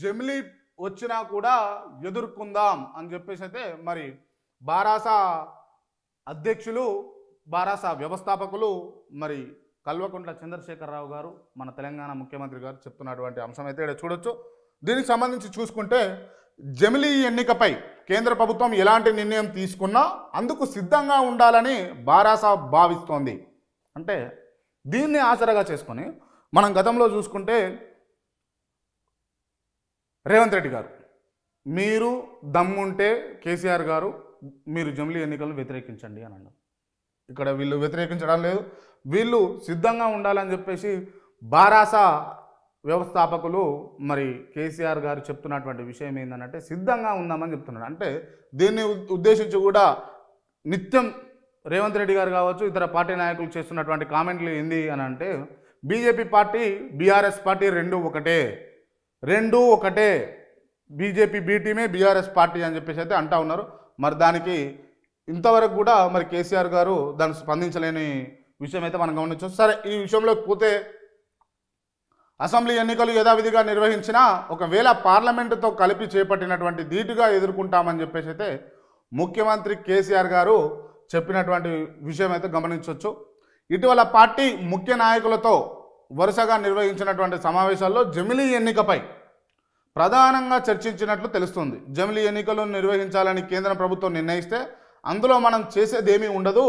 జమిలీ వచ్చినా కూడా ఎదుర్కొందాం అని చెప్పేసి అయితే మరి బారాస అధ్యక్షులు బారాస వ్యవస్థాపకులు మరి కల్వకుంట్ల చంద్రశేఖరరావు గారు మన తెలంగాణ ముఖ్యమంత్రి గారు చెప్తున్నటువంటి అంశం అయితే ఇక్కడ చూడొచ్చు దీనికి సంబంధించి చూసుకుంటే జమిలీ ఎన్నికపై కేంద్ర ప్రభుత్వం ఎలాంటి నిర్ణయం తీసుకున్నా అందుకు సిద్ధంగా ఉండాలని బారాసా భావిస్తోంది అంటే దీన్ని ఆసరాగా చేసుకొని మనం గతంలో చూసుకుంటే రేవంత్ రెడ్డి గారు మీరు దమ్ముంటే కేసీఆర్ గారు మీరు జమిలీ ఎన్నికలను వ్యతిరేకించండి అని అన్నారు ఇక్కడ వీళ్ళు వ్యతిరేకించడం లేదు వీళ్ళు సిద్ధంగా ఉండాలని చెప్పేసి బారాస వ్యవస్థాపకులు మరి కేసీఆర్ గారు చెప్తున్నటువంటి విషయం ఏంటంటే సిద్ధంగా ఉందామని చెప్తున్నాడు అంటే దీన్ని ఉద్దేశించి కూడా నిత్యం రేవంత్ రెడ్డి గారు కావచ్చు ఇతర పార్టీ నాయకులు చేస్తున్నటువంటి కామెంట్లు ఏంది అని అంటే బీజేపీ పార్టీ బీఆర్ఎస్ పార్టీ రెండు ఒకటే రెండు ఒకటే బీజేపీ బీటీమే బీఆర్ఎస్ పార్టీ అని చెప్పేసి అయితే అంటా ఉన్నారు మరి దానికి ఇంతవరకు కూడా మరి కేసీఆర్ గారు దాన్ని స్పందించలేని విషయం అయితే మనం గమనించవచ్చు సరే ఈ విషయంలోకి పోతే అసెంబ్లీ ఎన్నికలు యథావిధిగా నిర్వహించినా ఒకవేళ పార్లమెంటుతో కలిపి చేపట్టినటువంటి ధీటుగా ఎదుర్కొంటామని చెప్పేసి అయితే ముఖ్యమంత్రి కేసీఆర్ గారు చెప్పినటువంటి విషయం అయితే గమనించవచ్చు ఇటీవల పార్టీ ముఖ్య నాయకులతో వరుసగా నిర్వహించినటువంటి సమావేశాల్లో జమిలీ ఎన్నికపై ప్రధానంగా చర్చించినట్లు తెలుస్తుంది జమిలీ ఎన్నికలు నిర్వహించాలని కేంద్ర ప్రభుత్వం నిర్ణయిస్తే అందులో మనం చేసేదేమీ ఉండదు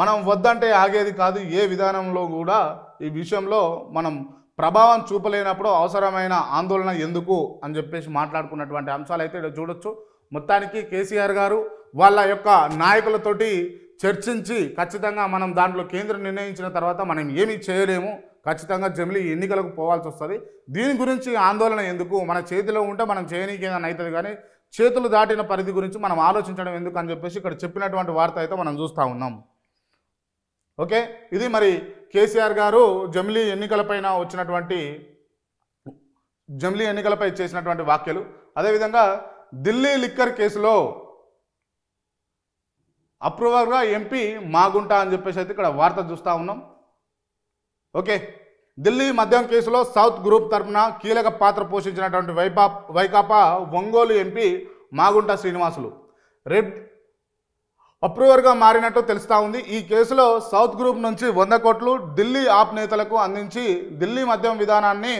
మనం వద్దంటే ఆగేది కాదు ఏ విధానంలో కూడా ఈ విషయంలో మనం ప్రభావం చూపలేనప్పుడు అవసరమైన ఆందోళన ఎందుకు అని చెప్పేసి మాట్లాడుకున్నటువంటి అంశాలు అయితే చూడొచ్చు మొత్తానికి కేసీఆర్ గారు వాళ్ళ యొక్క నాయకులతోటి చర్చించి ఖచ్చితంగా మనం దాంట్లో కేంద్రం నిర్ణయించిన తర్వాత మనం ఏమీ చేయలేము ఖచ్చితంగా జమిలి ఎన్నికలకు పోవాల్సి వస్తుంది దీని గురించి ఆందోళన ఎందుకు మన చేతిలో ఉంటే మనం చేయనీకి ఏదైనా అవుతుంది కానీ చేతులు దాటిన పరిధి గురించి మనం ఆలోచించడం ఎందుకు అని చెప్పేసి ఇక్కడ చెప్పినటువంటి వార్త అయితే మనం చూస్తూ ఉన్నాం ఓకే ఇది మరి కేసీఆర్ గారు జమిలీ ఎన్నికలపైన వచ్చినటువంటి జమిలీ ఎన్నికలపై చేసినటువంటి వ్యాఖ్యలు అదేవిధంగా ఢిల్లీ లిక్కర్ కేసులో అప్రూవర్గా ఎంపీ మాగుంట అని చెప్పేసి అయితే ఇక్కడ వార్త చూస్తూ ఉన్నాం ఓకే ఢిల్లీ మద్యం కేసులో సౌత్ గ్రూప్ తరఫున కీలక పాత్ర పోషించినటువంటి వైపా వైకాపా ఒంగోలు ఎంపీ మాగుంట శ్రీనివాసులు రెడ్ అప్రూవర్గా మారినట్టు తెలుస్తూ ఉంది ఈ కేసులో సౌత్ గ్రూప్ నుంచి వంద కోట్లు ఢిల్లీ ఆప్ నేతలకు అందించి ఢిల్లీ మద్యం విధానాన్ని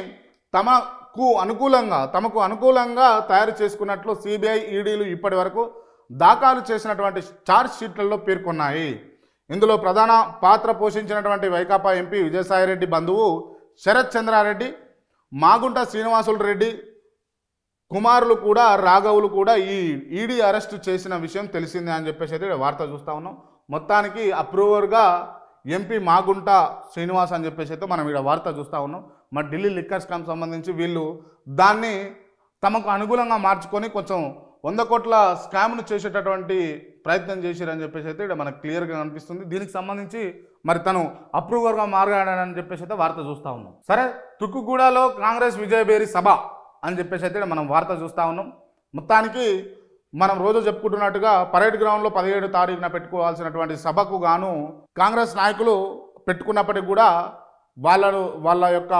తమకు అనుకూలంగా తమకు అనుకూలంగా తయారు చేసుకున్నట్లు సిబిఐ ఈడీలు ఇప్పటి వరకు దాఖలు చేసినటువంటి ఛార్జ్ షీట్లలో పేర్కొన్నాయి ఇందులో ప్రధాన పాత్ర పోషించినటువంటి వైకాపా ఎంపీ విజయసాయిరెడ్డి బంధువు శరత్ చంద్రారెడ్డి మాగుంట శ్రీనివాసులు రెడ్డి కుమారులు కూడా రాఘవులు కూడా ఈ ఈడీ అరెస్ట్ చేసిన విషయం తెలిసిందే అని చెప్పేసి అయితే వార్త చూస్తూ ఉన్నాం మొత్తానికి అప్రూవర్గా ఎంపీ మాగుంట శ్రీనివాస్ అని చెప్పేసి అయితే మనం ఇక్కడ వార్త చూస్తూ ఉన్నాం మరి ఢిల్లీ లిక్కర్ స్కామ్ సంబంధించి వీళ్ళు దాన్ని తమకు అనుకూలంగా మార్చుకొని కొంచెం వంద కోట్ల స్కామ్ను చేసేటటువంటి ప్రయత్నం చేసిరని చెప్పేసి అయితే ఇక్కడ మనకు క్లియర్గా అనిపిస్తుంది దీనికి సంబంధించి మరి తను అప్రూవర్గా మారగాడని చెప్పేసి అయితే వార్త చూస్తూ ఉన్నాం సరే తుక్కుగూడలో కాంగ్రెస్ విజయభేరి సభ అని చెప్పేసి అయితే మనం వార్త చూస్తూ ఉన్నాం మొత్తానికి మనం రోజు చెప్పుకుంటున్నట్టుగా పరేడ్ గ్రౌండ్లో పదిహేడు తారీఖున పెట్టుకోవాల్సినటువంటి సభకు గాను కాంగ్రెస్ నాయకులు పెట్టుకున్నప్పటికి కూడా వాళ్ళను వాళ్ళ యొక్క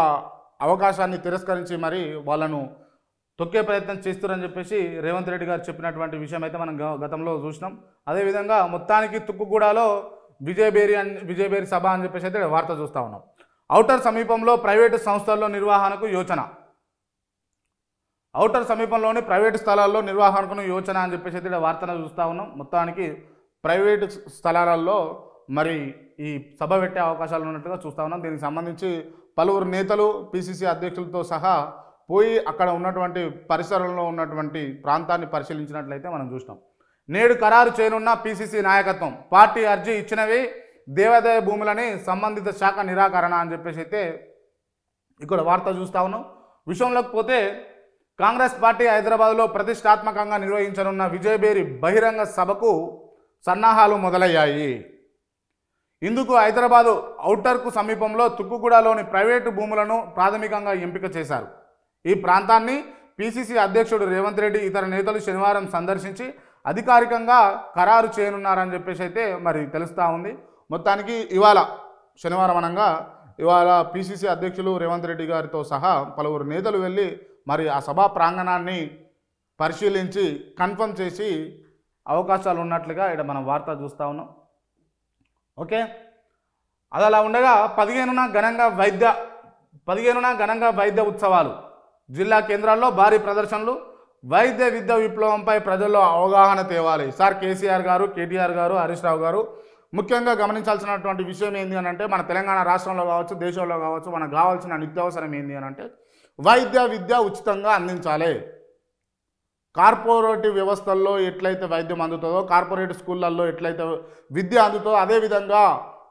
అవకాశాన్ని తిరస్కరించి మరి వాళ్ళను తొక్కే ప్రయత్నం చేస్తారని చెప్పేసి రేవంత్ రెడ్డి గారు చెప్పినటువంటి విషయం అయితే మనం గతంలో చూసినాం అదేవిధంగా మొత్తానికి తుక్కుగూడలో విజయబేరి అని విజయబేరి సభ అని చెప్పేసి అయితే వార్త చూస్తూ ఉన్నాం ఔటర్ సమీపంలో ప్రైవేటు సంస్థల్లో నిర్వహణకు యోచన ఔటర్ సమీపంలోని ప్రైవేటు స్థలాల్లో నిర్వహణకు యోచన అని చెప్పేసి అయితే వార్తను చూస్తూ ఉన్నాం మొత్తానికి ప్రైవేటు స్థలాలలో మరి ఈ సభ పెట్టే అవకాశాలు ఉన్నట్టుగా చూస్తూ ఉన్నాం దీనికి సంబంధించి పలువురు నేతలు పిసిసి అధ్యక్షులతో సహా పోయి అక్కడ ఉన్నటువంటి పరిసరంలో ఉన్నటువంటి ప్రాంతాన్ని పరిశీలించినట్లయితే మనం చూసినాం నేడు ఖరారు చేయనున్న పీసీసీ నాయకత్వం పార్టీ అర్జీ ఇచ్చినవి దేవాదాయ భూములని సంబంధిత శాఖ నిరాకరణ అని చెప్పేసి అయితే ఇక్కడ వార్త చూస్తా ఉన్నాం విషయంలోకి పోతే కాంగ్రెస్ పార్టీ హైదరాబాద్లో ప్రతిష్టాత్మకంగా నిర్వహించనున్న విజయభేరి బహిరంగ సభకు సన్నాహాలు మొదలయ్యాయి ఇందుకు హైదరాబాదు ఔటర్కు సమీపంలో తుక్కుగూడలోని ప్రైవేటు భూములను ప్రాథమికంగా ఎంపిక చేశారు ఈ ప్రాంతాన్ని పీసీసీ అధ్యక్షుడు రేవంత్ రెడ్డి ఇతర నేతలు శనివారం సందర్శించి అధికారికంగా ఖరారు చేయనున్నారని చెప్పేసి అయితే మరి తెలుస్తూ ఉంది మొత్తానికి ఇవాళ శనివారం అనగా ఇవాళ పీసీసీ అధ్యక్షులు రేవంత్ రెడ్డి గారితో సహా పలువురు నేతలు వెళ్ళి మరి ఆ సభా ప్రాంగణాన్ని పరిశీలించి కన్ఫర్మ్ చేసి అవకాశాలు ఉన్నట్లుగా ఇక్కడ మనం వార్త చూస్తూ ఉన్నాం ఓకే అది అలా ఉండగా పదిహేనున ఘనంగా వైద్య పదిహేనున ఘనంగా వైద్య ఉత్సవాలు జిల్లా కేంద్రాల్లో భారీ ప్రదర్శనలు వైద్య విద్య విప్లవంపై ప్రజల్లో అవగాహన తేవాలి సార్ కేసీఆర్ గారు కేటీఆర్ గారు హరీష్ రావు గారు ముఖ్యంగా గమనించాల్సినటువంటి విషయం ఏంది అని అంటే మన తెలంగాణ రాష్ట్రంలో కావచ్చు దేశంలో కావచ్చు మనకు కావాల్సిన నిత్యావసరం ఏంది అని అంటే వైద్య విద్య ఉచితంగా అందించాలి కార్పొరేటివ్ వ్యవస్థల్లో ఎట్లయితే వైద్యం అందుతుందో కార్పొరేట్ స్కూళ్ళల్లో ఎట్లయితే విద్య అందుతుందో అదేవిధంగా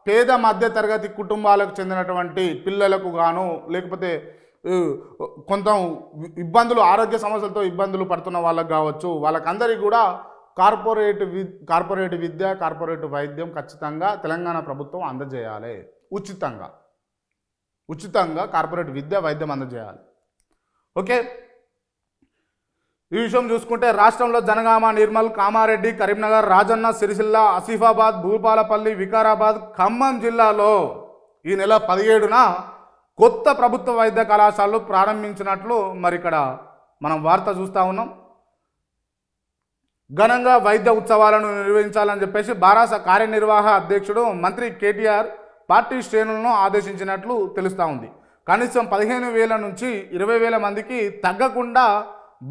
పేద మధ్యతరగతి కుటుంబాలకు చెందినటువంటి పిల్లలకు గాను లేకపోతే కొంత ఇబ్బందులు ఆరోగ్య సమస్యలతో ఇబ్బందులు పడుతున్న వాళ్ళకు కావచ్చు వాళ్ళకందరికీ కూడా కార్పొరేట్ వి కార్పొరేట్ విద్య కార్పొరేట్ వైద్యం ఖచ్చితంగా తెలంగాణ ప్రభుత్వం అందజేయాలి ఉచితంగా ఉచితంగా కార్పొరేట్ విద్య వైద్యం అందజేయాలి ఓకే ఈ విషయం చూసుకుంటే రాష్ట్రంలో జనగామ నిర్మల్ కామారెడ్డి కరీంనగర్ రాజన్న సిరిసిల్ల ఆసిఫాబాద్ భూపాలపల్లి వికారాబాద్ ఖమ్మం జిల్లాలో ఈ నెల పదిహేడున కొత్త ప్రభుత్వ వైద్య కళాశాలలు ప్రారంభించినట్లు మరి ఇక్కడ మనం వార్త చూస్తూ ఉన్నాం ఘనంగా వైద్య ఉత్సవాలను నిర్వహించాలని చెప్పేసి బారాస కార్యనిర్వాహ అధ్యక్షుడు మంత్రి కేటీఆర్ పార్టీ శ్రేణులను ఆదేశించినట్లు తెలుస్తూ ఉంది కనీసం పదిహేను వేల నుంచి ఇరవై వేల మందికి తగ్గకుండా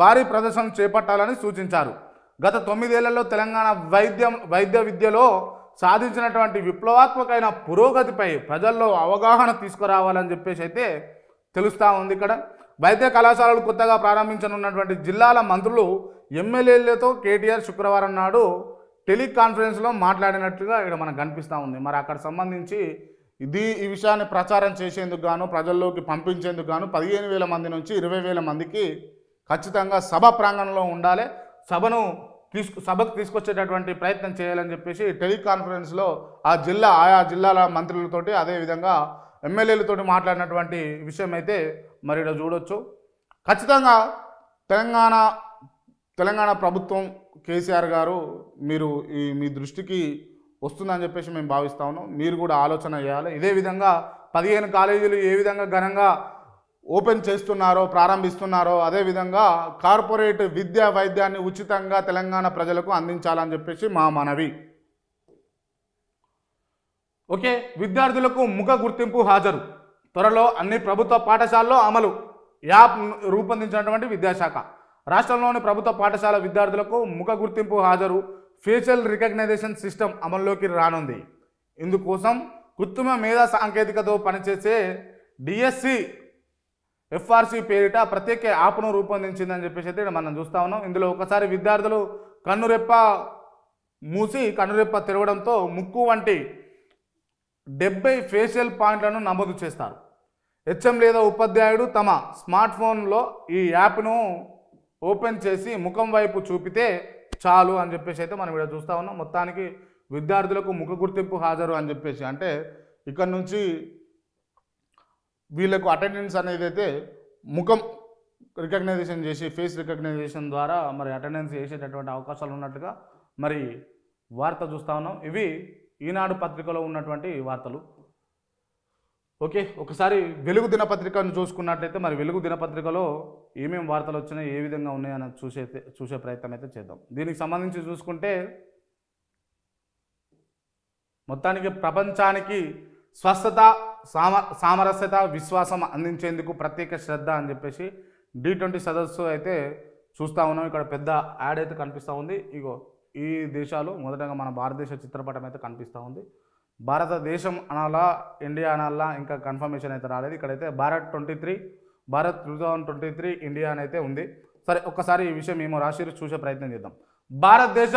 భారీ ప్రదర్శన చేపట్టాలని సూచించారు గత తొమ్మిదేళ్లలో తెలంగాణ వైద్యం వైద్య విద్యలో సాధించినటువంటి విప్లవాత్మకమైన పురోగతిపై ప్రజల్లో అవగాహన తీసుకురావాలని చెప్పేసి అయితే తెలుస్తూ ఉంది ఇక్కడ వైద్య కళాశాలలు కొత్తగా ప్రారంభించనున్నటువంటి జిల్లాల మంత్రులు ఎమ్మెల్యేలతో కేటీఆర్ శుక్రవారం నాడు టెలికాన్ఫరెన్స్లో మాట్లాడినట్టుగా ఇక్కడ మనకు కనిపిస్తూ ఉంది మరి అక్కడ సంబంధించి ఇది ఈ విషయాన్ని ప్రచారం చేసేందుకు గాను ప్రజల్లోకి పంపించేందుకు గాను పదిహేను వేల మంది నుంచి ఇరవై వేల మందికి ఖచ్చితంగా సభ ప్రాంగణంలో ఉండాలి సభను తీసుకు సభకు తీసుకొచ్చేటటువంటి ప్రయత్నం చేయాలని చెప్పేసి టెలికాన్ఫరెన్స్లో ఆ జిల్లా ఆయా జిల్లాల మంత్రులతోటి అదేవిధంగా ఎమ్మెల్యేలతోటి మాట్లాడినటువంటి విషయం అయితే మరి ఇక్కడ చూడొచ్చు ఖచ్చితంగా తెలంగాణ తెలంగాణ ప్రభుత్వం కేసీఆర్ గారు మీరు ఈ మీ దృష్టికి వస్తుందని చెప్పేసి మేము భావిస్తా ఉన్నాం మీరు కూడా ఆలోచన చేయాలి ఇదే విధంగా పదిహేను కాలేజీలు ఏ విధంగా ఘనంగా ఓపెన్ చేస్తున్నారో ప్రారంభిస్తున్నారో అదేవిధంగా కార్పొరేట్ విద్యా వైద్యాన్ని ఉచితంగా తెలంగాణ ప్రజలకు అందించాలని చెప్పేసి మా మనవి ఓకే విద్యార్థులకు ముఖ గుర్తింపు హాజరు త్వరలో అన్ని ప్రభుత్వ పాఠశాలలో అమలు యాప్ రూపొందించినటువంటి విద్యాశాఖ రాష్ట్రంలోని ప్రభుత్వ పాఠశాల విద్యార్థులకు ముఖ గుర్తింపు హాజరు ఫేషియల్ రికగ్నైజేషన్ సిస్టమ్ అమల్లోకి రానుంది ఇందుకోసం కృత్రిమ మేధా సాంకేతికతో పనిచేసే డిఎస్సి ఎఫ్ఆర్సీ పేరిట ప్రత్యేక యాప్ను రూపొందించిందని చెప్పేసి అయితే మనం చూస్తూ ఉన్నాం ఇందులో ఒకసారి విద్యార్థులు కన్నురెప్ప మూసి కన్నురెప్ప తిరగడంతో ముక్కు వంటి డెబ్బై ఫేషియల్ పాయింట్లను నమోదు చేస్తారు హెచ్ఎం లేదా ఉపాధ్యాయుడు తమ స్మార్ట్ ఫోన్లో ఈ యాప్ను ఓపెన్ చేసి ముఖం వైపు చూపితే చాలు అని చెప్పేసి అయితే మనం ఇక్కడ చూస్తూ ఉన్నాం మొత్తానికి విద్యార్థులకు ముఖ గుర్తింపు హాజరు అని చెప్పేసి అంటే ఇక్కడ నుంచి వీళ్ళకు అటెండెన్స్ అనేది అయితే ముఖం రికగ్నైజేషన్ చేసి ఫేస్ రికగ్నైజేషన్ ద్వారా మరి అటెండెన్స్ చేసేటటువంటి అవకాశాలు ఉన్నట్టుగా మరి వార్త చూస్తూ ఉన్నాం ఇవి ఈనాడు పత్రికలో ఉన్నటువంటి వార్తలు ఓకే ఒకసారి వెలుగు దినపత్రికను చూసుకున్నట్లయితే మరి వెలుగు దినపత్రికలో ఏమేమి వార్తలు వచ్చినాయి ఏ విధంగా ఉన్నాయని చూసే చూసే ప్రయత్నం అయితే చేద్దాం దీనికి సంబంధించి చూసుకుంటే మొత్తానికి ప్రపంచానికి స్వస్థత సామ సామరస్యత విశ్వాసం అందించేందుకు ప్రత్యేక శ్రద్ధ అని చెప్పేసి డి ట్వంటీ సదస్సు అయితే చూస్తూ ఉన్నాం ఇక్కడ పెద్ద యాడ్ అయితే కనిపిస్తూ ఉంది ఇగో ఈ దేశాలు మొదటగా మన భారతదేశ చిత్రపటం అయితే కనిపిస్తూ ఉంది భారతదేశం అనాలా ఇండియా అనాలా ఇంకా కన్ఫర్మేషన్ అయితే రాలేదు ఇక్కడైతే Bharat twenty three Bharat two thousand twenty three India అని అయితే ఉంది సరే ఒక్కసారి ఈ విషయం మేము రాశి చూసే ప్రయత్నం చేద్దాం భారతదేశ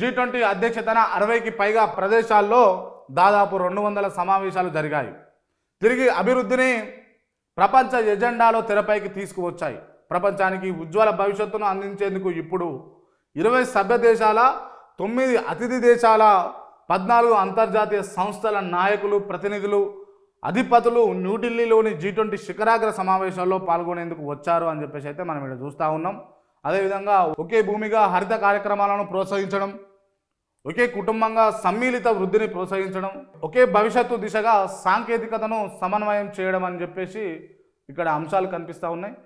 జీ ట్వంటీ అధ్యక్షతన అరవైకి పైగా ప్రదేశాల్లో దాదాపు రెండు వందల సమావేశాలు జరిగాయి తిరిగి అభివృద్ధిని ప్రపంచ ఎజెండాలో తెరపైకి తీసుకువచ్చాయి ప్రపంచానికి ఉజ్వల భవిష్యత్తును అందించేందుకు ఇప్పుడు ఇరవై సభ్య దేశాల తొమ్మిది అతిథి దేశాల పద్నాలుగు అంతర్జాతీయ సంస్థల నాయకులు ప్రతినిధులు అధిపతులు న్యూఢిల్లీలోని జీ ట్వంటీ శిఖరాగ్ర సమావేశాల్లో పాల్గొనేందుకు వచ్చారు అని చెప్పేసి అయితే మనం ఇక్కడ చూస్తూ ఉన్నాం అదేవిధంగా ఒకే భూమిగా హరిత కార్యక్రమాలను ప్రోత్సహించడం ఒకే కుటుంబంగా సమ్మిళిత వృద్ధిని ప్రోత్సహించడం ఒకే భవిష్యత్తు దిశగా సాంకేతికతను సమన్వయం చేయడం అని చెప్పేసి ఇక్కడ అంశాలు కనిపిస్తూ ఉన్నాయి